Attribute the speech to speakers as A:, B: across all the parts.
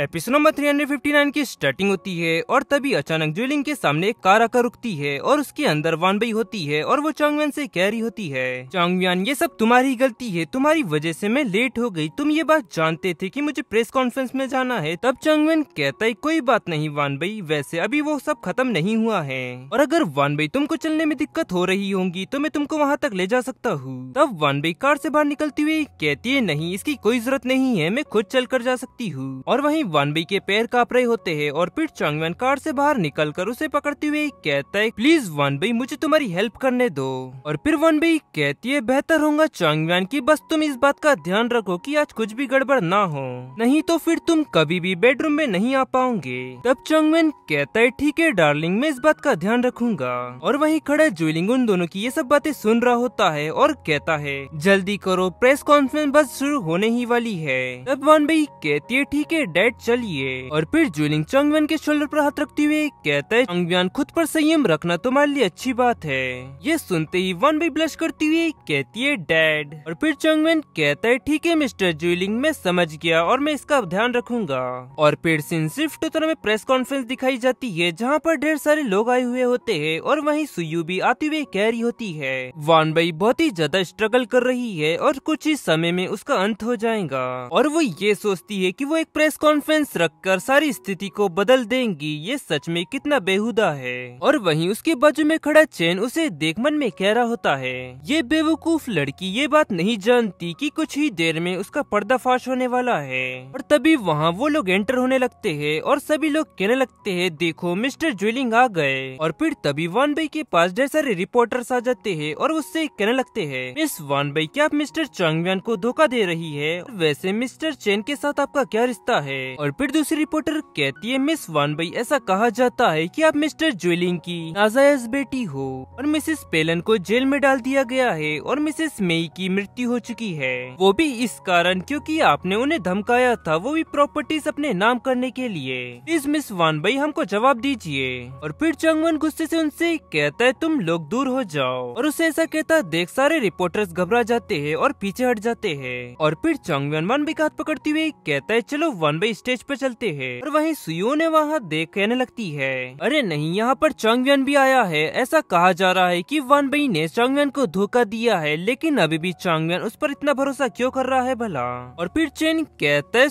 A: episode number 359 की starting होती है और तभी अचानक ज्वेलिंग के सामने एक कार आकर रुकती है और उसके अंदर वानबई होती है और वो चांगव्यान से कह रही होती है चांगव्यान ये सब तुम्हारी गलती है तुम्हारी वजह से मैं लेट हो गई तुम ये बात जानते थे कि मुझे प्रेस कॉन्फ्रेंस में जाना है तब चांगव्यान कहता है कोई बात नहीं वानबई वैसे अभी वो सब खत्म नहीं हुआ है और अगर वानबई तुमको चलने में दिक्कत हो रही होगी तो मैं तुमको वहाँ तक ले जा सकता हूँ तब वानबई कार से बाहर निकलती हुई कहती है नहीं इसकी कोई जरूरत नहीं है मैं खुद चल कर जा सकती हूँ और वही वानबी के पैर काप रहे होते हैं और फिर चांगवेन कार से बाहर निकलकर उसे पकड़ते हुए कहता है प्लीज वानबी मुझे तुम्हारी हेल्प करने दो और फिर वानबी कहती है बेहतर होगा चांगवेन की बस तुम इस बात का ध्यान रखो की आज कुछ भी गड़बड़ ना हो नहीं तो फिर तुम कभी भी बेडरूम में नहीं आ पाओगे तब चांगवेन कहता है ठीक है डार्लिंग मैं इस बात का ध्यान रखूंगा और वही खड़ा जुलिंग उन दोनों की ये सब बातें सुन रहा होता है और कहता है जल्दी करो प्रेस कॉन्फ्रेंस बस शुरू होने ही वाली है तब वानबी कहती है ठीक है डैड साइड चलिए और फिर जुलिंग चंगवन के शोल्डर पर हाथ रखते हुए कहता है चंगवन खुद पर संयम रखना तुम्हारे लिए अच्छी बात है ये सुनते ही वन भी ब्लश करती हुई कहती है डैड और फिर चंगवन कहता है ठीक है मिस्टर जुलिंग मैं समझ गया और मैं इसका ध्यान रखूंगा और फिर सिंह शिफ्ट में प्रेस कॉन्फ्रेंस दिखाई जाती है जहाँ पर ढेर सारे लोग आए हुए होते है और वही सुयू भी आती हुई कह रही होती है वन बाई बहुत ही ज्यादा स्ट्रगल कर रही है और कुछ ही समय में उसका अंत हो जाएगा और वो ये सोचती है की वो एक प्रेस कॉन्फ्रेंस कॉन्फ्रेंस रखकर सारी स्थिति को बदल देंगी ये सच में कितना बेहुदा है और वहीं उसके बाजू में खड़ा चैन उसे देख मन में कह रहा होता है ये बेवकूफ लड़की ये बात नहीं जानती कि कुछ ही देर में उसका पर्दाफाश होने वाला है और तभी वहाँ वो लोग एंटर होने लगते है और सभी लोग कहने लगते है देखो मिस्टर ज्वेलिंग आ गए और फिर तभी वान भाई के पास ढेर सारे रिपोर्टर्स आ जाते हैं और उससे कहने लगते हैं मिस वान भाई क्या आप मिस्टर चांगव्यान को धोखा दे रही है वैसे मिस्टर चैन के साथ आपका क्या रिश्ता है और फिर दूसरी रिपोर्टर कहती है मिस वन भाई ऐसा कहा जाता है कि आप मिस्टर ज्वेलिंग की नाजायज बेटी हो और मिसेस पेलन को जेल में डाल दिया गया है और मिसेस मई की मृत्यु हो चुकी है वो भी इस कारण क्योंकि आपने उन्हें धमकाया था वो भी प्रॉपर्टीज अपने नाम करने के लिए प्लीज मिस वन भाई हमको जवाब दीजिए और फिर चंगवन गुस्से ऐसी उनसे कहता है तुम लोग दूर हो जाओ और उसे ऐसा कहता देख सारे रिपोर्टर्स घबरा जाते हैं और पीछे हट जाते हैं और फिर चंगवन वन का हाथ पकड़ती हुई कहता है चलो वन भाई स्टेज पर चलते हैं और वहीं सुयो ने वहाँ देख कहने लगती है अरे नहीं यहाँ पर चांगवियन भी आया है ऐसा कहा जा रहा है की वान बई ने चांगवियन को धोखा दिया है लेकिन अभी भी चांगवियन उस पर इतना भरोसा क्यों कर रहा है भला और फिर चेन कहता है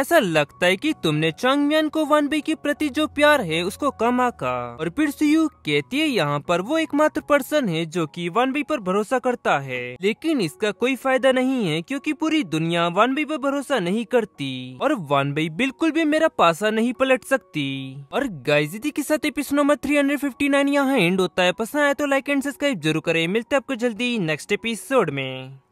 A: ऐसा लगता है की तुमने चांगवियन को वन बई के प्रति जो प्यार है उसको कम आका और फिर सुयू कहती है यहाँ पर वो एकमात्र पर्सन है जो की वन बी पर भरोसा करता है लेकिन इसका कोई फायदा नहीं है क्योंकि पूरी दुनिया वन बी पर भरोसा नहीं करती और वन बी भाई बिल्कुल भी मेरा पासा नहीं पलट सकती और गाइजिदी के साथ episode number three hundred fifty nine यहाँ एंड होता है पसंद आया तो लाइक एंड सब्सक्राइब जरूर करें मिलते हैं आपको जल्दी नेक्स्ट एपिसोड में